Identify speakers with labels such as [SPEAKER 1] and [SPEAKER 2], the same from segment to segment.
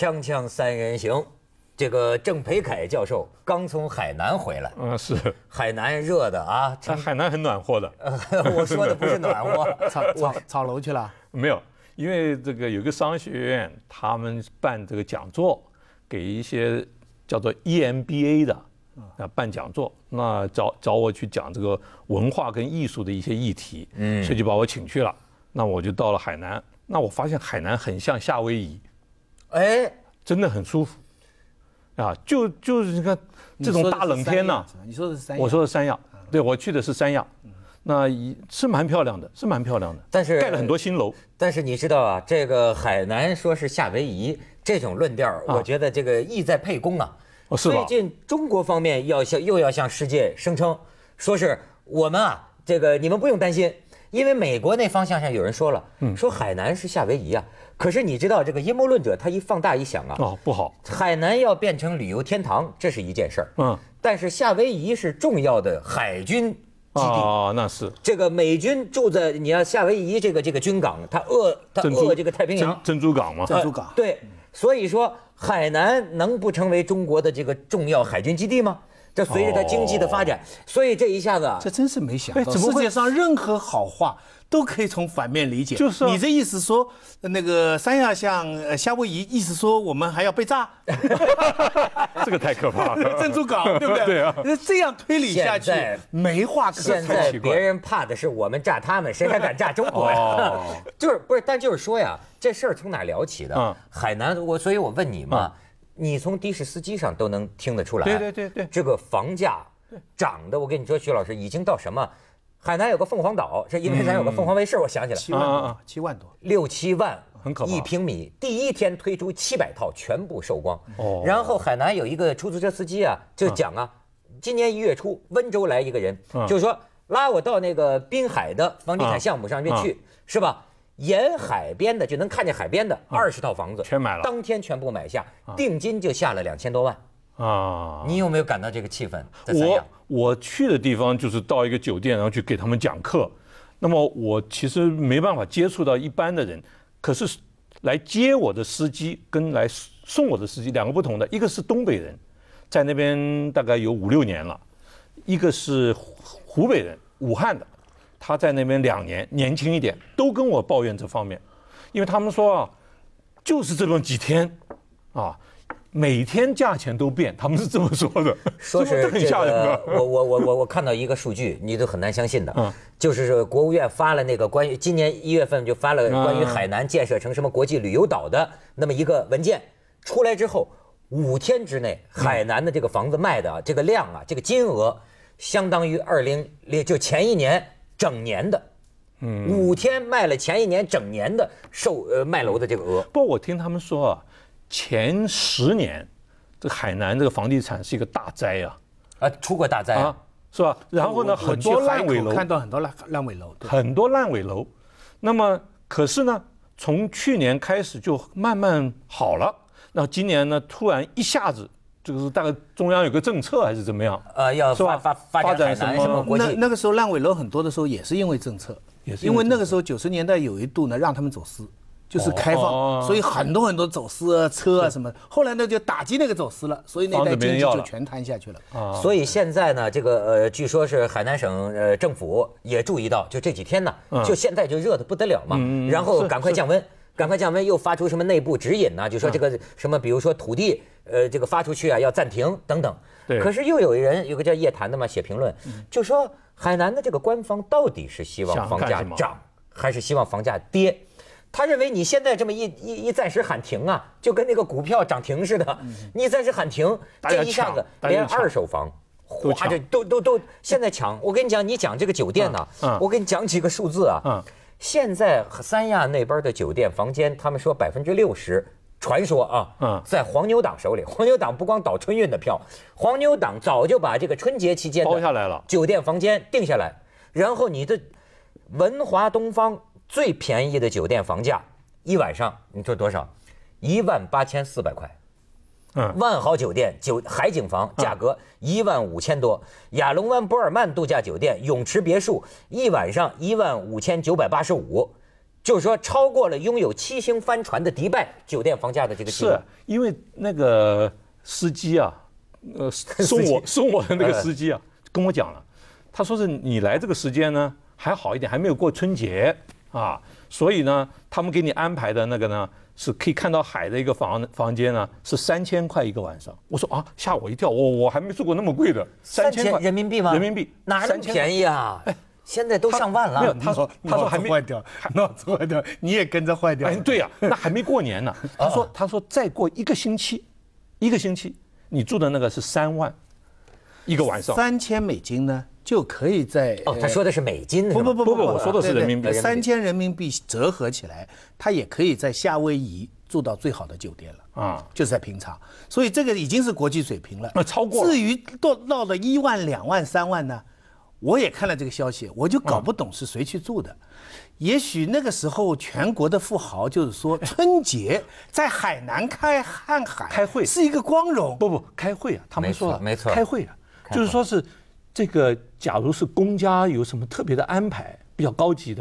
[SPEAKER 1] 锵锵三人行，这个郑培凯教授刚从海南回来。嗯，是海南热的啊？海南很暖和的。
[SPEAKER 2] 我说的
[SPEAKER 3] 不是暖和，草草草楼去了？
[SPEAKER 2] 没有，因为这个有个商学院，他们办这个讲座，给一些叫做 EMBA 的啊办讲座，那找找我去讲这个文化跟艺术的一些议题，嗯，所以就把我请去了。那我就到了海南，那我发现海南很像夏威夷，哎。真的很舒服，啊，就就是你看这种大冷天呢。
[SPEAKER 3] 你说的是三亚？我说
[SPEAKER 2] 是三亚。对，我去的是三亚，那
[SPEAKER 1] 是蛮漂亮的，是蛮漂亮的。但是盖了很多新楼。但是你知道啊，这个海南说是夏威夷这种论调，我觉得这个意在沛公啊。哦，是最近中国方面要向又要向世界声称，说是我们啊，这个你们不用担心，因为美国那方向上有人说了，说海南是夏威夷啊。可是你知道这个阴谋论者，他一放大一想啊，哦不好，海南要变成旅游天堂，这是一件事儿，嗯，但是夏威夷是重要的海军基地，哦那是，这个美军住在你要夏威夷这个这个军港，他扼他扼这个太平洋珍珠港吗？珍珠港，对，所以说海南能不成为中国的这个重要海军基地吗？这随着它经济的发展，所以这一下子，这真是没想到。世界
[SPEAKER 3] 上任何好话都可以从反面理解。就是你这意思说，那个三亚像夏威夷，意思说我们还要被炸？
[SPEAKER 2] 这个太可怕了。珍珠港，对不对？对啊。那
[SPEAKER 1] 这样推理下去，没话可说。现在别人怕的是我们炸他们，谁还敢炸中国？就是不是？但就是说呀，这事儿从哪聊起的？海南，我所以，我问你嘛。你从的士司机上都能听得出来，对对对对，这个房价涨的，我跟你说，徐老师已经到什么？海南有个凤凰岛，这因为咱有个凤凰卫视，我想起来，啊啊，七万多，六七万，很可怕。一平米第一天推出七百套，全部售光。哦，然后海南有一个出租车司机啊，就讲啊，今年一月初，温州来一个人，就是说拉我到那个滨海的房地产项目上面去，是吧？沿海边的就能看见海边的二十套房子全买了，当天全部买下，定金就下了两千多万啊！你有没有感到这个气氛？
[SPEAKER 2] 我我去的地方就是到一个酒店，然后去给他们讲课。那么我其实没办法接触到一般的人，可是来接我的司机跟来送我的司机两个不同的，一个是东北人，在那边大概有五六年了，一个是湖北人，武汉的。他在那边两年，年轻一点，都跟我抱怨这方面，因为他们说啊，就是这么几天，啊，每天价钱都变，他们是这么说
[SPEAKER 1] 的，说是很吓人。我我我我我看到一个数据，你都很难相信的，就是国务院发了那个关于今年一月份就发了关于海南建设成什么国际旅游岛的那么一个文件出来之后，五天之内，海南的这个房子卖的这个量啊，这个金额，相当于二零零就前一年。整年的，嗯，五天卖了前一年整年的售呃卖楼的这个额。不
[SPEAKER 2] 过我听他们说啊，前十年，这海南这个房地产是一个大灾啊，啊，出过大灾啊，是吧？然后呢，很多烂尾楼，看
[SPEAKER 3] 到很多烂烂
[SPEAKER 2] 尾楼，很多烂尾楼。那么可是呢，从去年开始就慢慢好了。那今年呢，突然一下子。就是大概中央有个政策还是怎么样？呃，要发发发展什么？国那
[SPEAKER 3] 那个时候烂尾楼很多的时候也是因为政策，也是因为那个时候九十年代有一度呢让他们走私，就是开放，所以很多很多走私车啊什么。后来呢就打击那个走私了，所以那代经济就全瘫下去了。
[SPEAKER 1] 所以现在呢，这个呃，据说是海南省呃政府也注意到，就这几天呢，就现在就热得不得了嘛，然后赶快降温。赶快降温，又发出什么内部指引呢？就说这个什么，比如说土地，呃，这个发出去啊，要暂停等等。对。可是又有人，有个叫叶檀的嘛，写评论，就说海南的这个官方到底是希望房价涨，还是希望房价跌？他认为你现在这么一一一暂时喊停啊，就跟那个股票涨停似的，你暂时喊停，这一下子连二手房哗，都都都现在抢。我跟你讲，你讲这个酒店呢，我给你讲几个数字啊。现在三亚那边的酒店房间，他们说百分之六十，传说啊，嗯，在黄牛党手里。黄牛党不光倒春运的票，黄牛党早就把这个春节期间包下来了。酒店房间定下来，然后你的文华东方最便宜的酒店房价一晚上，你说多少？一万八千四百块。嗯，万豪酒店酒海景房价格一万五千多，亚龙湾博尔曼度假酒店泳池别墅一晚上一万五千九百八十五，就是说超过了拥有七星帆船的迪拜酒店房价的这个是，
[SPEAKER 2] 因为那个司机啊，呃，送我送我的那个司机啊，跟我讲了，他说是你来这个时间呢还好一点，还没有过春节啊，所以呢，他们给你安排的那个呢。是可以看到海的一个房房间呢，是三千块一个晚上。我说啊，吓我一跳，我我还没住过那么贵的，三千人民币吗？人民币哪么便宜啊？哎，
[SPEAKER 1] 现在都上
[SPEAKER 2] 万了。他说他说还没坏掉，脑子 坏掉，你也跟着坏掉。哎，对呀，那还没过年呢。他说他说再过一个星期，一个星期你住的那个是三万，一个晚上。三千美金呢？就可以在哦，他说的是美金不不
[SPEAKER 1] 不不不，我说的是人民币。三
[SPEAKER 3] 千人民币折合起来，他也可以在夏威夷住到最好的酒店了啊，就是在平常，所以这个已经是国际水平了。那超过至于到到了一万两万三万呢，我也看了这个消息，我就搞不懂是谁去住的。也许那个时候全国的富豪就是说 春节在海南开汉海开会是一个光荣，不不开会啊，他们说了没
[SPEAKER 2] 错，开会啊，就是说是这个。假如是公家有什么特别的安排，比较高级的，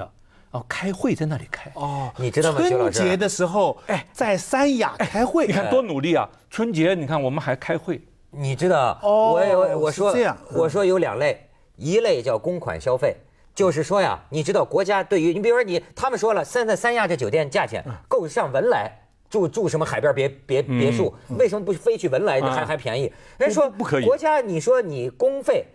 [SPEAKER 2] 然后开会在那里
[SPEAKER 1] 开哦，你知道吗？春节
[SPEAKER 2] 的时候，哎，
[SPEAKER 3] 在三亚开
[SPEAKER 1] 会，你看多努力啊！春节你看我们还开会，你知道，我我说这样，我说有两类，一类叫公款消费，就是说呀，你知道国家对于你，比如说你，他们说了，现在三亚这酒店价钱够上文莱住住什么海边别别别墅，为什么不飞去文莱还还便宜？人家说不可以，国家你说你公费。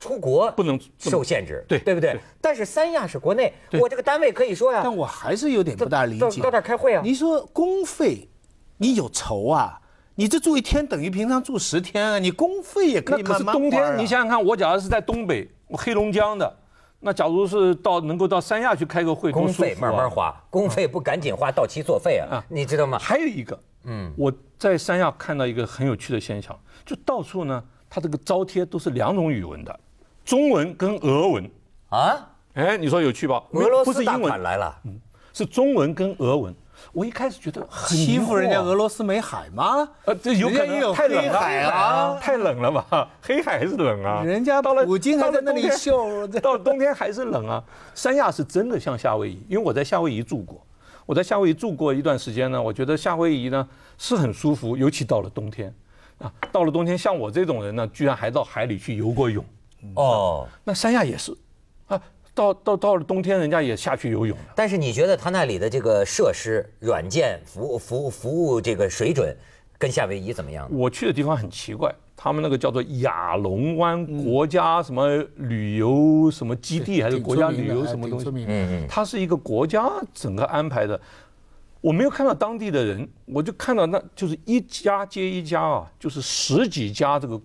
[SPEAKER 1] 出国不能受限制，对对不对？但是三亚是国内，我这个单位可以说呀。但我还是有点不大理解，到那儿开会啊？你说公
[SPEAKER 3] 费，你有仇啊？你这住一天等于平常住十天啊？你公费也
[SPEAKER 1] 可以慢慢花。可是冬天，你想
[SPEAKER 2] 想看，我假如是在东北，我黑龙江的，那假如是到能够到三亚去开个会，公费慢慢花，
[SPEAKER 1] 公费不赶紧花到期作废啊？你知道吗？
[SPEAKER 2] 还有一个，嗯，我在三亚看到一个很有趣的现象，就到处呢，它这个招贴都是两种语文的。中文跟俄文，啊，哎，你说有趣不？俄罗斯大款来了，嗯，是中文跟俄文。我一开始觉得很
[SPEAKER 3] 欺负人家俄罗斯没海吗？
[SPEAKER 2] 呃，这有可能太冷了啊，太冷了吧？黑海还是冷啊，人家到了，普京还在那里秀，到冬天还是冷啊。三亚是真的像夏威夷，因为我在夏威夷住过，我在夏威夷住过一段时间呢。我觉得夏威夷呢是很舒服，尤其到了冬天，啊，到了冬天像我这种人呢，居
[SPEAKER 1] 然还到海里去游过泳。哦，那三亚也是，啊，到到到了冬天，人家也下去游泳了。但是你觉得他那里的这个设施、软件、服务、服务、服务这个水准，跟夏威夷怎么样？
[SPEAKER 2] 我去的地方很奇怪，他们那个叫做亚龙湾国家什么旅游什么基地，还是国家旅游什么东西？嗯嗯，它是一个国家整个安排的，我没有看到当地的人，我就看到那就是一家接一家啊，就是十几家这个。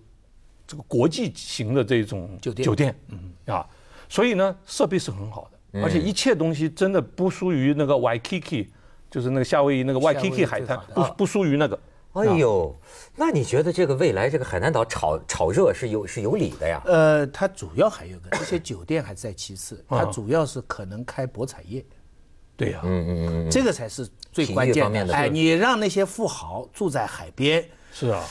[SPEAKER 2] 这个国际型的这种酒店，酒店，嗯啊，所以呢，设备是很好的，而且一切东西真的不输于那个 Waikiki，就是那个夏威夷那个 Waikiki 海
[SPEAKER 1] 滩，不不输于那个。哎呦，那你觉得这个未来这个海南岛炒炒热是有是有理的呀？
[SPEAKER 3] 呃，它主要还有个，这些酒店还在其次，它主要是可能开博彩业。
[SPEAKER 2] 对呀，嗯嗯嗯，这个才是最关键的。哎，你
[SPEAKER 3] 让那些富豪住在海
[SPEAKER 2] 边。是啊。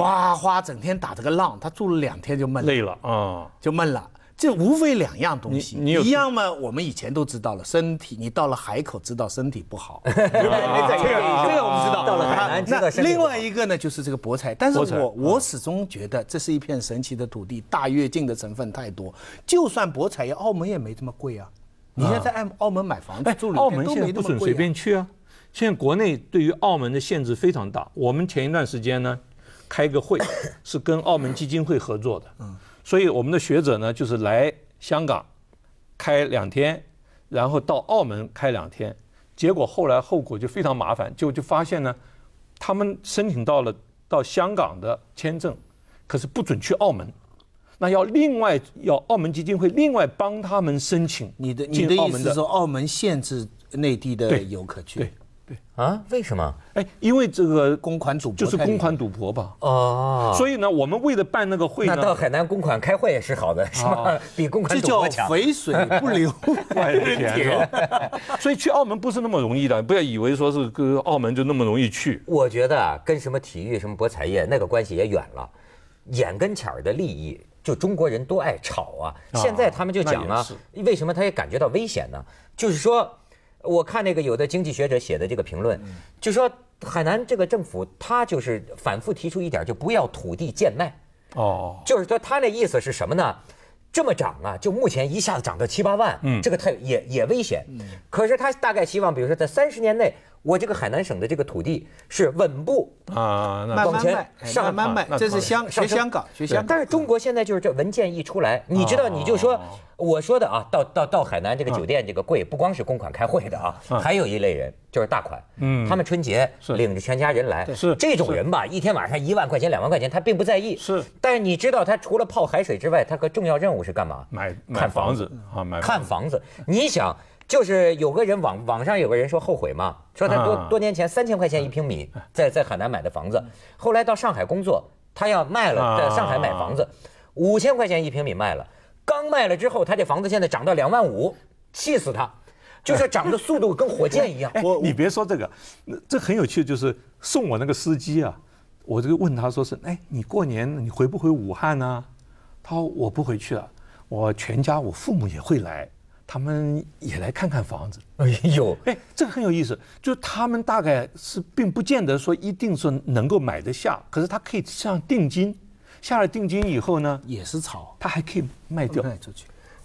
[SPEAKER 3] 哗哗，整天打这个浪，他住了两天就闷了。累了啊，就闷了。这无非两样东西，一样嘛，我们以前都知道了，身体。你到了海口，知道身体不好，这个
[SPEAKER 1] 我们知道。到了海南，知道那另外
[SPEAKER 3] 一个呢，就是这个博彩。但是我我始终觉得，这是一片神奇的土地，大跃进的成分太多。就算博彩，澳门也没这么贵啊。你现在在澳澳门买房，哎，澳门现在不准随便
[SPEAKER 2] 去啊。现在国内对于澳门的限制非常大。我们前一段时间呢。开个会 是跟澳门基金会合作的，所以我们的学者呢，就是来香港开两天，然后到澳门开两天，结果后来后果就非常麻烦，就就发现呢，他们申请到了到香港的签证，可是不准去澳门，那要另外要澳门基金会另外帮他们申请。你的你的意思是说，澳门限制内地的游客去？啊？为什么？哎，因为这个公款赌博就是公款赌博吧？
[SPEAKER 1] 哦，所以呢，我们为了办那个会呢，到海南公款开会也是好的，是 比公款赌博强。这叫肥水不流外人田，
[SPEAKER 2] 所以去澳门不是那么容易的。不要以为说是跟澳门就那么容
[SPEAKER 1] 易去。我觉得啊，跟什么体育、什么博彩业那个关系也远了，眼跟前的利益，就中国人都爱吵啊。现在他们就讲了，为什么他也感觉到危险呢？就是说。我看那个有的经济学者写的这个评论，就说海南这个政府他就是反复提出一点，就不要土地贱卖。哦，就是说他那意思是什么呢？这么涨啊，就目前一下子涨到七八万，嗯，这个太也也危险。可是他大概希望，比如说在三十年内。我这个海南省的这个土地是稳步啊，慢慢卖，慢慢卖，这是香，上香港，学香港。但是中国现在就是这文件一出来，你知道，你就说我说的啊，到到到海南这个酒店这个贵，不光是公款开会的啊，还有一类人就是大款，嗯，他们春节领着全家人来，是这种人吧，一天晚上一万块钱、两万块钱，他并不在意，是。但是你知道，他除了泡海水之外，他个重要任务是干嘛？买看房子啊，买看房子。你想。就是有个人网网上有个人说后悔嘛，说他多多年前三千块钱一平米在在海南买的房子，后来到上海工作，他要卖了在上海买房子，五千块钱一平米卖了，刚卖了之后他这房子现在涨到两万五，气死他，就是涨的速度跟火箭
[SPEAKER 2] 一样。我你别说这个，这很有趣，就是送我那个司机啊，我这个问他说是，哎，你过年你回不回武汉呢？他说我不回去了，我全家我父母也会来。他们也来看看房子，哎呦，哎，这个很有意思，就是他们大概是并不见得说一定说能够买得下，可是他可以上定金，下了定金以后呢，也是炒，他还可以卖掉，卖出去。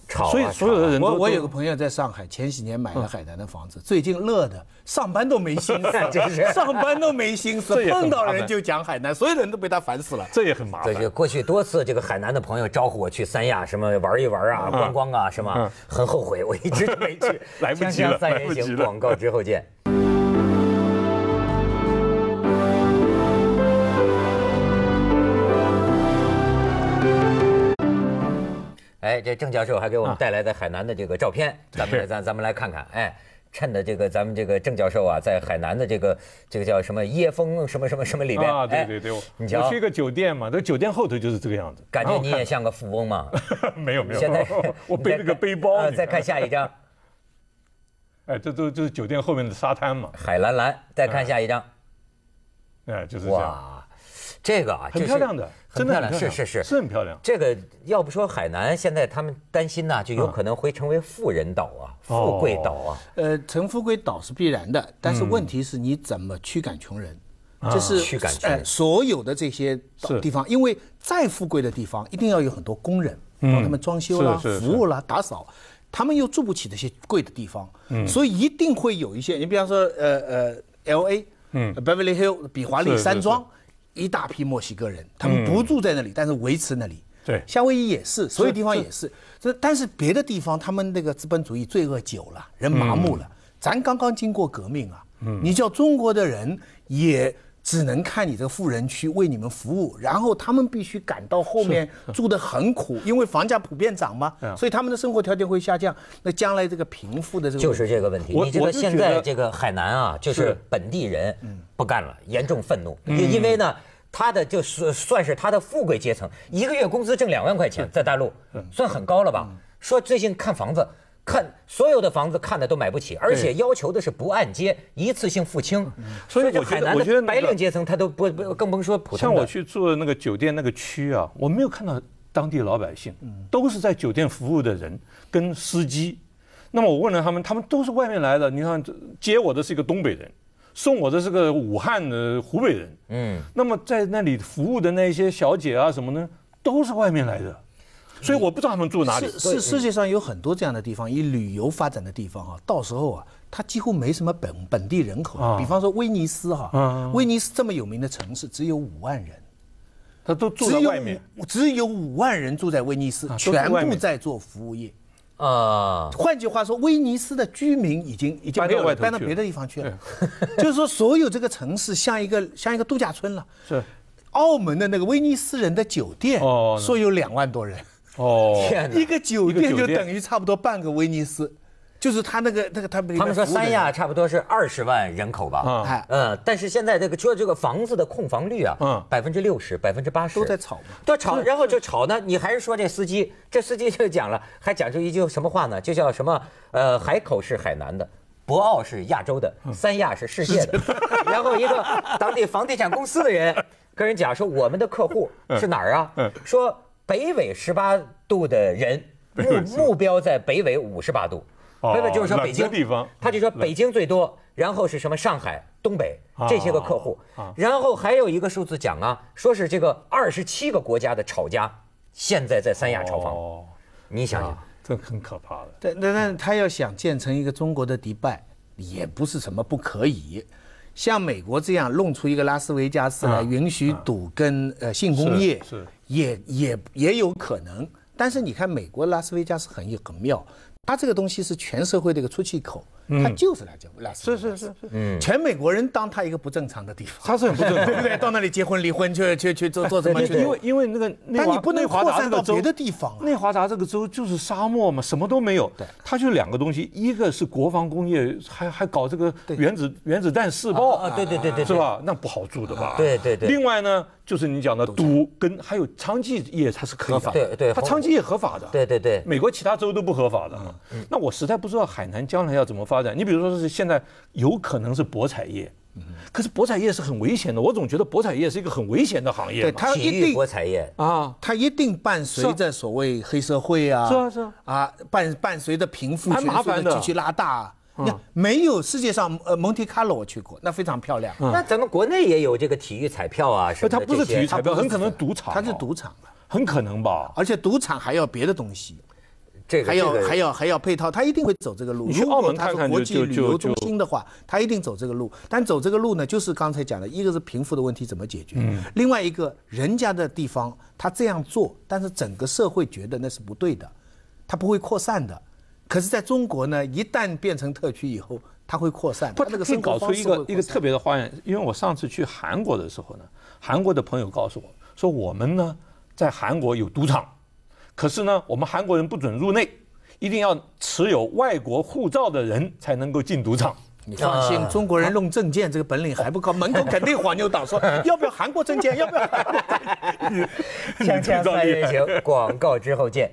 [SPEAKER 2] 所以所有的人都，我我有个朋
[SPEAKER 3] 友在上海，前几年买了海南的房子，最近乐的上班都没心思，上班都
[SPEAKER 1] 没心思，碰到人就
[SPEAKER 3] 讲海南，所有人都被他烦死了，
[SPEAKER 1] 这也很麻烦。过去多次这个海南的朋友招呼我去三亚什么玩一玩啊，观光啊什么，很后悔，我一直没去，来不及了。三人行广告之后见。哎，这郑教授还给我们带来的海南的这个照片，咱们咱咱们来看看。哎，趁着这个咱们这个郑教授啊，在海南的这个这个叫什么椰风什么什么什么里面，啊对对对，我去一个
[SPEAKER 2] 酒店嘛，这酒店后头就是这个样子。
[SPEAKER 1] 感觉你也像个富翁嘛？没有没有。现在 我背了个背包。再看下一张。哎，这都就是酒店后面的沙滩嘛？海蓝蓝，再看下一张。哎，就是这样。这个啊，很漂亮的，很漂亮，是是是，是很漂亮。这个要不说海南现在他们担心呢，就有可能会成为富人岛啊，富贵岛啊。呃，
[SPEAKER 3] 成富贵岛是必然的，但是问题是你怎么驱赶穷人？
[SPEAKER 1] 这是驱赶穷人。
[SPEAKER 3] 所有的这些地方，因为再富贵的地方，一定要有很多工人帮他们装修啦、服务啦、打扫，他们又住不起这些贵的地方，所以一定会有一些。你比方说，呃呃，L A，嗯，Beverly h i l l 比华利山庄。一大批墨西哥人，他们不住在那里，但是维持那里。对，夏威夷也是，所有地方也是。这但是别的地方，他们那个资本主义罪恶久了，人麻木了。咱刚刚经过革命啊，你叫中国的人也。只能看你这个富人区为你们服务，然后他们必须赶到后面住得很苦，因为房价普遍涨嘛，所以他们的生活条件会下降。那将来这个贫富的这个就是这个问题。你知道现在这
[SPEAKER 1] 个海南啊，就是本地人不干了，严重愤怒，因为呢他的就是算是他的富贵阶层，一个月工资挣两万块钱在大陆算很高了吧？说最近看房子。看所有的房子，看的都买不起，而且要求的是不按揭，一次性付清。所以这海南白领阶层他都不不，更甭说普通像我去
[SPEAKER 2] 住那个酒店那个区啊，我没有看到当地老百姓，都是在酒店服务的人跟司机。那么我问了他们，他们都是外面来的。你看接我的是一个东北人，送我的是个武汉的湖北人。嗯，那么在那里服务的那些小姐啊什么的，都是外面来的。所以我不知道他们住哪里。世世世界
[SPEAKER 3] 上有很多这样的地方，以旅游发展的地方啊，到时候啊，它几乎没什么本本地人口。比方说威尼斯哈，威尼斯这么有名的城市，只有五万人，他都住在外面，只有五万人住在威尼斯，全部在做服务业啊。换句话说，威尼斯的居民已经已经搬到搬到别的地方去了，就是说所有这个城市像一个像一个度假村了。是，澳门的那个威尼斯人的酒店，说有两
[SPEAKER 1] 万多人。哦，一个酒店就等于
[SPEAKER 3] 差不多半个威尼斯，就是他那个那个他们。他们说三亚
[SPEAKER 1] 差不多是二十万人口吧？嗯，但是现在这个说这个房子的空房率啊，嗯，百分之六十，百分之八十都在炒都炒，然后就炒。呢，你还是说这司机，这司机就讲了，还讲出一句什么话呢？就叫什么？呃，海口是海南的，博鳌是亚洲的，三亚是世界的。然后一个当地房地产公司的人跟人讲说，我们的客户是哪儿啊？说。北纬十八度的人目目标在北纬五十八度，北纬就是说北京地方，他就说北京最多，然后是什么上海、东北这些个客户，然后还有一个数字讲啊，说是这个二十七个国家的炒家现在在三亚炒房，你想想，
[SPEAKER 2] 这很可怕的。
[SPEAKER 1] 但那但他要想
[SPEAKER 3] 建成一个中国的迪拜，也不是什么不可以，像美国这样弄出一个拉斯维加斯来，允许赌跟呃性工业是。也也也有可能，但是你看，美国拉斯维加斯很有很妙，它这个东西是全社会的一个出气口。他就是来这来是是是，嗯，全美国人当他一个不正常的地方，他是很不正常，对不对？到那里结婚离婚去去去做做什么？因为因
[SPEAKER 2] 为那个，但你不能扩散到别的地方。内华达这个州就是沙漠嘛，什么都没有。对，它就两个东西，一个是国防工业，还还搞这个原子原子弹试爆。啊，对对对对，是吧？那不好住的吧？对对对。另外呢，就是你讲的赌跟还有娼妓业，它是合法。对对，它娼妓业合法的。对对对。美国其他州都不合法的。嗯。那我实在不知道海南将来要怎么发。发展，你比如说是现在有可能是博彩业，可是博彩业是很危险的。我总觉得博彩业是一个很危险的行业。对，它一定博彩业啊，它一定
[SPEAKER 3] 伴随着所谓黑社会啊。是啊，是啊。啊，伴伴随着贫富差距的继续拉大。那没有世界上呃蒙提卡罗我去过，那非常漂亮。那
[SPEAKER 1] 咱们国内也有这个体育彩票啊什么它不是体育彩票，很可能赌场，它是赌场很可
[SPEAKER 3] 能吧。而且赌场还要别的东西。还要还要还要配套，他一定会走这个路。如果它是国际旅游中心的话，他一定走这个路。但走这个路呢，就是刚才讲的，一个是贫富的问题怎么解决，另外一个人家的地方他这样做，但是整个社会觉得那是不对的，他不会扩散的。可是在中国呢，一旦变成特区以后，他会扩散。不可以搞出一个一个
[SPEAKER 2] 特别的花样。因为我上次去韩国的时候呢，韩国的朋友告诉我说，我们呢在韩国有赌场。可是呢，我们韩国人不准入内，一定要持有外国护照的人才能够进赌场。你放心，中国人弄证件这个本领还不高，门口肯定黄
[SPEAKER 1] 牛党说要不要
[SPEAKER 3] 韩国证件，
[SPEAKER 2] 要不要？
[SPEAKER 1] 请介三人行，广告之后见。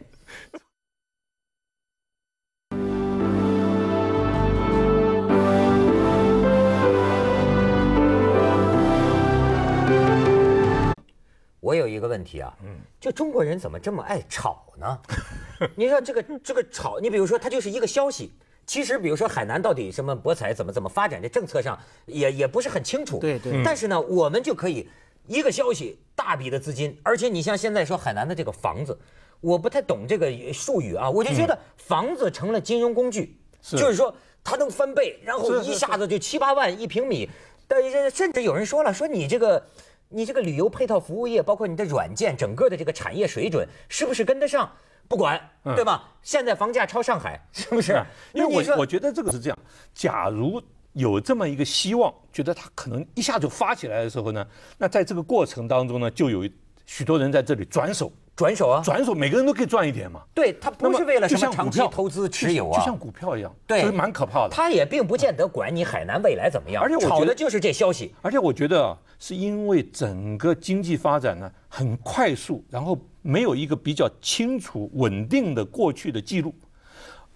[SPEAKER 1] 我有一个问题啊，嗯，就中国人怎么这么爱炒呢？你说这个这个炒，你比如说它就是一个消息，其实比如说海南到底什么博彩怎么怎么发展，这政策上也也不是很清楚。对对。但是呢，我们就可以一个消息，大笔的资金，而且你像现在说海南的这个房子，我不太懂这个术语啊，我就觉得房子成了金融工具，就是说它能翻倍，然后一下子就七八万一平米，但甚至有人说了说你这个。你这个旅游配套服务业，包括你的软件，整个的这个产业水准是不是跟得上？不管，对吧？现在房价超上海，是不是？因为我
[SPEAKER 2] 觉得这个是这样。假如有这么一个希望，觉得它可能一下就发起来的时候呢，那在这个过程当中呢，就有许多人在这里转手。转
[SPEAKER 1] 手啊，转手，每个人都可以赚一点嘛。
[SPEAKER 2] 对，他不是为了什么长期投资持有啊，就像股票一样，
[SPEAKER 1] 所以蛮可怕的。他也并不见得管你海南未来怎么样，而且炒的就是这消息。而且我
[SPEAKER 2] 觉得啊，是因为整个经济发展呢很快速，然后没有一个比较清楚稳定的过去的记录。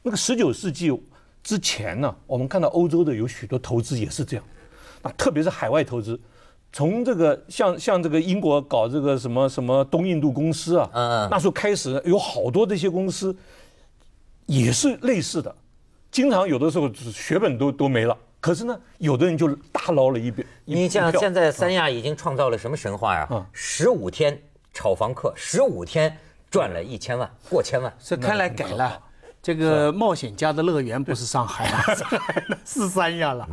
[SPEAKER 2] 那个十九世纪之前呢，我们看到欧洲的有许多投资也是这样，啊，特别是海外投资。从这个像像这个英国搞这个什么什么东印度公司啊，那时候开始有好多这些公司，也是类似的，经常有的时候血本都都没了，可是呢，有的人就大捞了一笔。你像现在三
[SPEAKER 1] 亚已经创造了什么神话呀？十五天炒房客，十五天赚了一千万，过千万。看来改了。这个冒险家的乐园不
[SPEAKER 3] 是上海了，是 三亚了。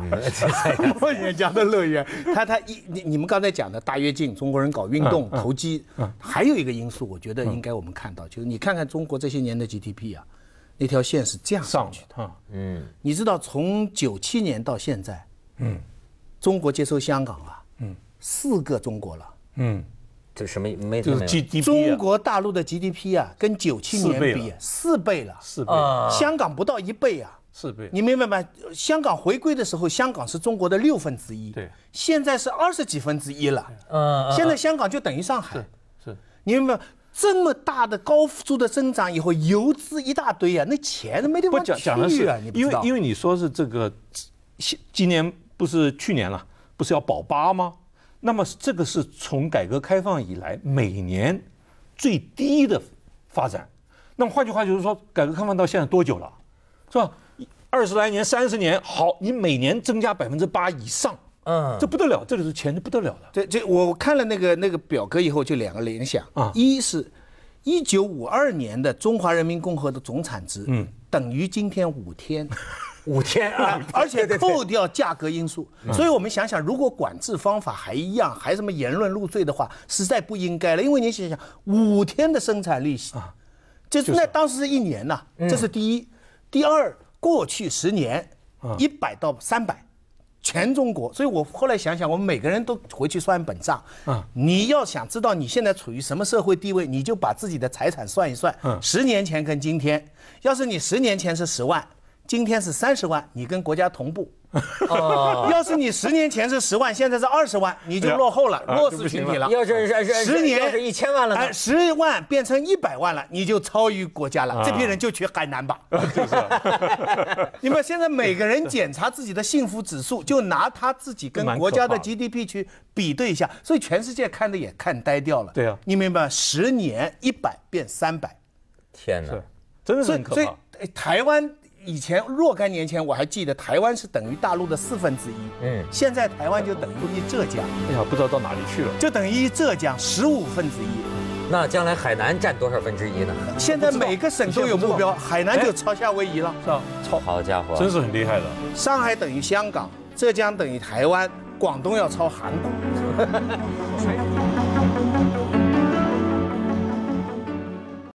[SPEAKER 3] 冒险家的乐园，他他一你你们刚才讲的大跃进，中国人搞运动投机，还有一个因素，我觉得应该我们看到，就是你看看中国这些年的 GDP 啊，那条线是这样上去的。嗯，你知道从九七年到现在，嗯，中国接收香港啊，嗯，四个中国了，
[SPEAKER 1] 嗯。这什么意思？就是 GDP。
[SPEAKER 3] 中国大陆的 GDP 啊，跟九七年比四倍了。四倍香港不到一倍啊。四倍，你明白吗？香港回归的时候，香港是中国的六分之一。对。现在是二十几分之一了。
[SPEAKER 1] 嗯现在
[SPEAKER 3] 香港就等于上海。是是。你明白吗？这么大的高速的增长？以后游资一大堆啊，那钱都没地方去啊。不讲的是，因为因
[SPEAKER 2] 为你说是这个，今今年不是去年了，不是要保八吗？那么这个是从改革开放以来每年最低的，发展。那么换句话就是说，改革开放到现在多久了？是吧？二十来年、三十年，好，你每年增加百分之八以上，嗯，这不得了，这里是
[SPEAKER 3] 钱就不得了了。这这，我看了那个那个表格以后，就两个联想啊，一是，一九五二年的中华人民共和国的总产值，嗯，等于今天五天。五天啊，而且扣掉价格因素，所以我们想想，如果管制方法还一样，还什么言论入罪的话，实在不应该了。因为你想想，五天的生产利息啊，就是那当时是一年呐，这是第一。第二，过去十年，一百到三百，全中国。所以我后来想想，我们每个人都回去算本账啊。你要想知道你现在处于什么社会地位，你就把自己的财产算一算。嗯，十年前跟今天，要是你十年前是十万。今天是三十万，你跟国家同步。要是你十年前是十万，现在是二十万，你就落后了，弱势群体了。要是是十年一千万了，十万变成一百万了，你就超于国家了。这批人就去海南吧。你们现在每个人检查自己的幸福指数，就拿他自己跟国家的 GDP 去比对一下，所以全世界看的也看呆掉了。对啊，你明白，十年一百变三百，天哪，真的是很可怕。所以台湾。以前若干年前我还记得台湾是等于大陆的四分之一，嗯，现在台湾就等于浙江，哎呀不知道到哪里去了，就等于浙江十五分之一，
[SPEAKER 1] 那将来海南占多少分之一呢？现
[SPEAKER 3] 在每个省都有目标，海南就
[SPEAKER 1] 超夏威夷了，是吧？超，好家伙，真是很厉害的。
[SPEAKER 3] 上海等于香港，浙江等于台湾，广东要超韩
[SPEAKER 1] 国。